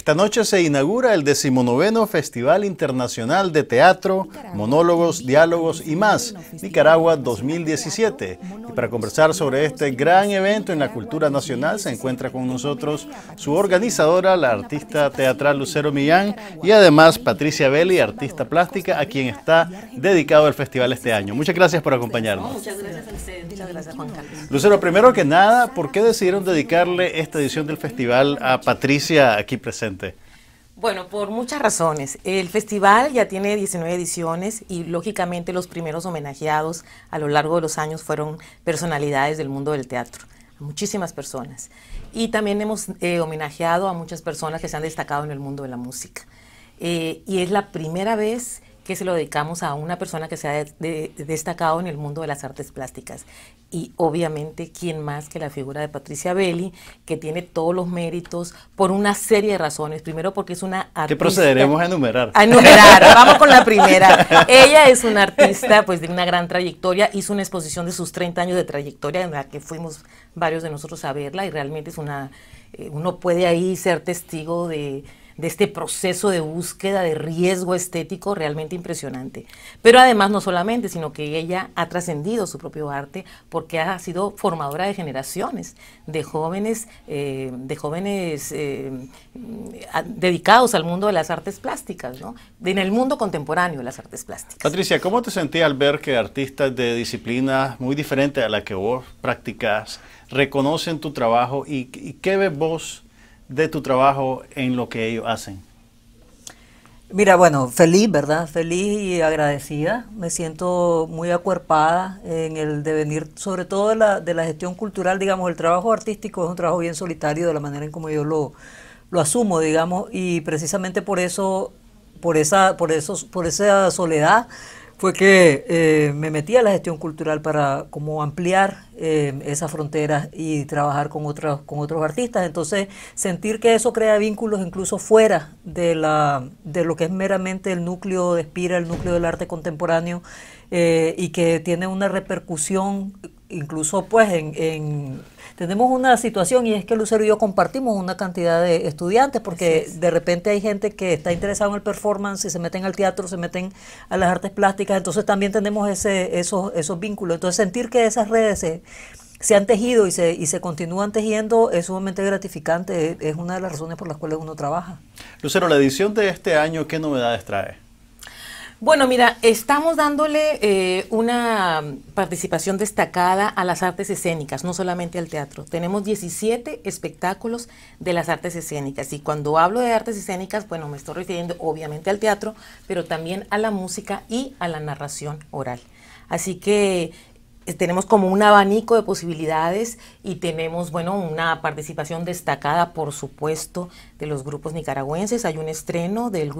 Esta noche se inaugura el decimonoveno Festival Internacional de Teatro, Monólogos, Diálogos y más, Nicaragua 2017. Y para conversar sobre este gran evento en la cultura nacional se encuentra con nosotros su organizadora, la artista teatral Lucero Millán, y además Patricia Belli, artista plástica, a quien está dedicado el festival este año. Muchas gracias por acompañarnos. Muchas gracias Juan Carlos. Lucero, primero que nada, ¿por qué decidieron dedicarle esta edición del festival a Patricia aquí presente? Bueno, por muchas razones. El festival ya tiene 19 ediciones y lógicamente los primeros homenajeados a lo largo de los años fueron personalidades del mundo del teatro, muchísimas personas. Y también hemos eh, homenajeado a muchas personas que se han destacado en el mundo de la música. Eh, y es la primera vez que se lo dedicamos a una persona que se ha destacado en el mundo de las artes plásticas. Y obviamente, ¿quién más que la figura de Patricia Belli, que tiene todos los méritos por una serie de razones? Primero porque es una artista... ¿Qué procederemos a enumerar. A enumerar, vamos con la primera. Ella es una artista pues de una gran trayectoria, hizo una exposición de sus 30 años de trayectoria en la que fuimos varios de nosotros a verla y realmente es una... Eh, uno puede ahí ser testigo de de este proceso de búsqueda de riesgo estético realmente impresionante. Pero además no solamente, sino que ella ha trascendido su propio arte porque ha sido formadora de generaciones, de jóvenes, eh, de jóvenes eh, dedicados al mundo de las artes plásticas, en el mundo contemporáneo de las artes plásticas. Patricia, ¿cómo te sentías al ver que artistas de disciplinas muy diferentes a la que vos practicas reconocen tu trabajo y qué ves vos? de tu trabajo en lo que ellos hacen? Mira, bueno, feliz, ¿verdad? Feliz y agradecida. Me siento muy acuerpada en el devenir, sobre todo de la, de la gestión cultural, digamos, el trabajo artístico es un trabajo bien solitario de la manera en como yo lo, lo asumo, digamos, y precisamente por eso, por esa, por eso, por esa soledad, fue que eh, me metí a la gestión cultural para como ampliar eh, esas fronteras y trabajar con, otros con otros artistas. Entonces, sentir que eso crea vínculos incluso fuera de, la, de lo que es meramente el núcleo de Espira, el núcleo del arte contemporáneo, eh, y que tiene una repercusión incluso pues en, tenemos una situación y es que Lucero y yo compartimos una cantidad de estudiantes porque de repente hay gente que está interesada en el performance y se meten al teatro, se meten a las artes plásticas, entonces también tenemos ese, esos, esos vínculos. Entonces sentir que esas redes se, se han tejido y se, continúan tejiendo es sumamente gratificante, es una de las razones por las cuales uno trabaja. Lucero, la edición de este año, ¿qué novedades trae? Bueno, mira, estamos dándole eh, una participación destacada a las artes escénicas, no solamente al teatro. Tenemos 17 espectáculos de las artes escénicas y cuando hablo de artes escénicas, bueno, me estoy refiriendo obviamente al teatro, pero también a la música y a la narración oral. Así que tenemos como un abanico de posibilidades y tenemos, bueno, una participación destacada, por supuesto, de los grupos nicaragüenses. Hay un estreno del,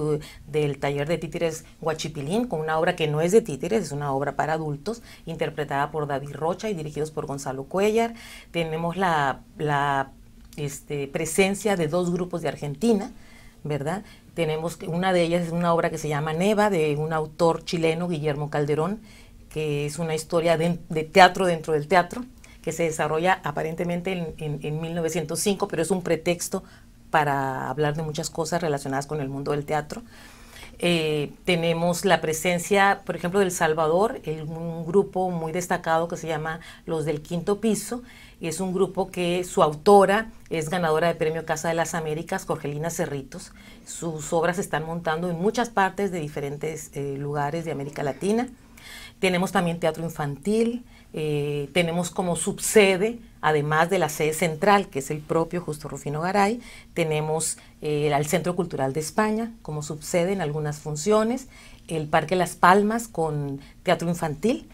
taller de títeres Guachipilín con una obra que no es de títeres, es una obra para adultos, interpretada por David Rocha y dirigidos por Gonzalo Cuellar. Tenemos la, este, presencia de dos grupos de Argentina, ¿verdad? Tenemos una de ellas es una obra que se llama Neva, de un autor chileno, Guillermo Calderón, que es una historia de, teatro dentro del teatro, que se desarrolla aparentemente en, en, 1905, pero es un pretexto para hablar de muchas cosas relacionadas con el mundo del teatro. Eh, tenemos la presencia, por ejemplo, del Salvador, un grupo muy destacado que se llama Los del Quinto Piso, y es un grupo que su autora es ganadora de Premio Casa de las Américas, Jorgelina Cerritos. Sus obras se están montando en muchas partes de diferentes eh, lugares de América Latina. Tenemos también teatro infantil, eh, tenemos como subsede, además de la sede central, que es el propio Justo Rufino Garay, tenemos eh, al el Centro Cultural de España como subsede en algunas funciones, el Parque Las Palmas con teatro infantil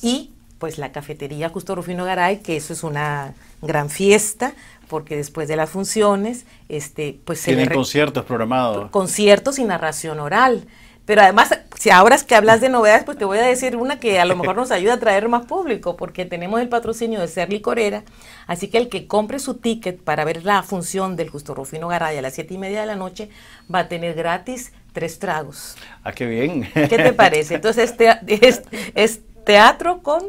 y pues la cafetería Justo Rufino Garay, que eso es una gran fiesta, porque después de las funciones, este, pues... Tienen conciertos programados. Conciertos y narración oral. Pero además, si ahora es que hablas de novedades, pues te voy a decir una que a lo mejor nos ayuda a traer más público, porque tenemos el patrocinio de Ser Corera, así que el que compre su ticket para ver la función del Justo Rufino Garay a las siete y media de la noche va a tener gratis tres tragos. Ah, qué bien. ¿Qué te parece? Entonces, este es teatro con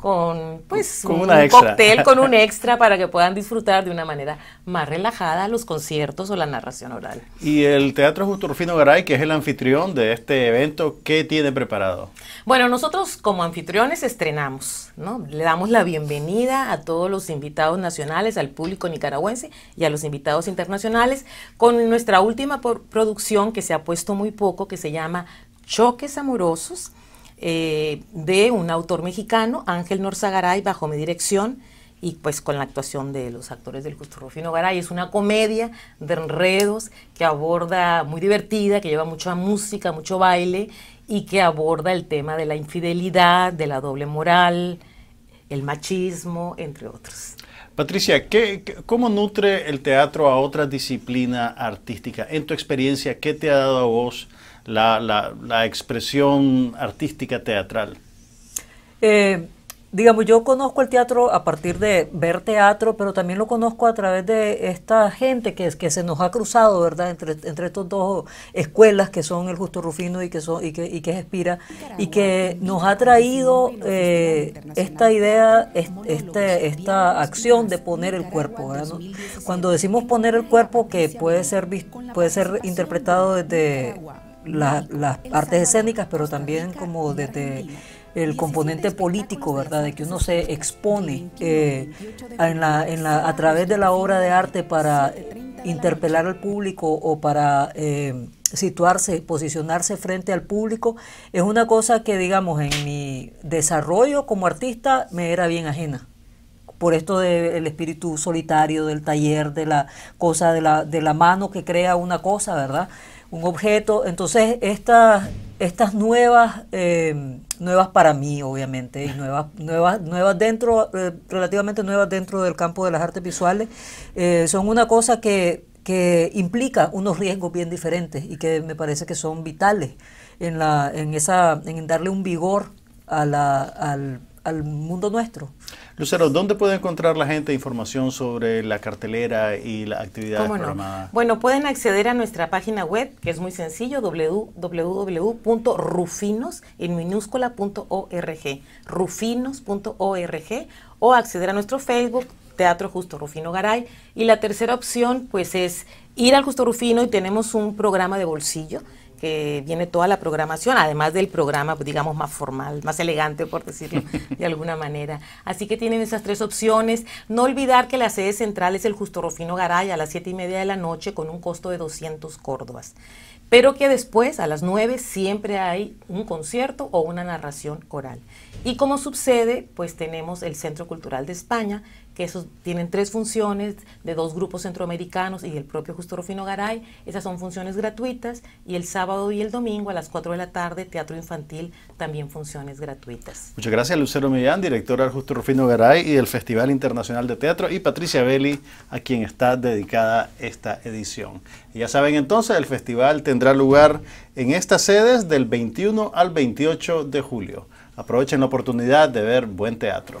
con pues un, cóctel con un extra para que puedan disfrutar de una manera más relajada los conciertos o la narración oral. Y el Teatro Justo Rufino Garay, que es el anfitrión de este evento, ¿qué tiene preparado? Bueno, nosotros como anfitriones estrenamos, ¿no? Le damos la bienvenida a todos los invitados nacionales, al público nicaragüense y a los invitados internacionales con nuestra última producción que se ha puesto muy poco que se llama Choques amorosos eh, de un autor mexicano, Ángel Norzagaray, bajo mi dirección y pues con la actuación de los actores del Justo Rufino Garay. Es una comedia de enredos que aborda, muy divertida, que lleva mucha música, mucho baile y que aborda el tema de la infidelidad, de la doble moral, el machismo, entre otros. Patricia, ¿cómo nutre el teatro a otra disciplina artística? En tu experiencia, ¿qué te ha dado a vos? la, la, expresión artística teatral? Eh, digamos, yo conozco el teatro a partir de ver teatro, pero también lo conozco a través de esta gente que, que se nos ha cruzado, ¿verdad? Entre, entre estas dos escuelas que son el Justo Rufino y que, son, y que, y que es Espira, y que nos ha traído eh, esta idea, esta, este, esta acción de poner el cuerpo, Cuando decimos poner el cuerpo, que puede ser, puede ser interpretado desde las artes escénicas, pero también como desde el componente político, ¿verdad? De que uno se expone eh, a través de la obra de arte para interpelar al público o para eh, situarse, posicionarse frente al público, es una cosa que, digamos, en mi desarrollo como artista me era bien ajena por esto del espíritu solitario, del taller, de la cosa, de de la mano que crea una cosa, ¿verdad? un objeto. Entonces, estas, estas nuevas, eh, nuevas para mí, obviamente, y nuevas, nuevas, nuevas dentro, eh, relativamente nuevas dentro del campo de las artes visuales, eh, son una cosa que, implica unos riesgos bien diferentes y que me parece que son vitales en, la, en, esa, en darle un vigor a al, al mundo nuestro. Lucero, ¿dónde puede encontrar la gente información sobre la cartelera y la actividad programada? Bueno, pueden acceder a nuestra página web, que es muy sencillo, www.rufinos.org, rufinos.org, o acceder a nuestro Facebook, Teatro Justo Rufino Garay. Y la tercera opción, pues, es ir al Justo Rufino y tenemos un programa de bolsillo que viene toda la programación, además del programa, pues, digamos, más formal, más elegante, por decirlo de alguna manera. Así que tienen esas tres opciones. No olvidar que la sede central es el Justo Rufino Garay a las siete y media de la noche con un costo de 200 córdobas. Pero que después, a las 9, siempre hay un concierto o una narración coral. Y como sucede, pues tenemos el Centro Cultural de España, que esos tienen tres funciones de dos grupos centroamericanos y del propio Justo Rufino Garay. Esas son funciones gratuitas y el sábado y el domingo a las 4 de la tarde, Teatro Infantil, también funciones gratuitas. Muchas gracias Lucero Millán, directora del Justo Rufino Garay y del Festival Internacional de Teatro y Patricia Belli, a quien está dedicada esta edición. ya saben entonces, el festival tendrá lugar en estas sedes del 21 al 28 de julio. Aprovechen la oportunidad de ver buen teatro.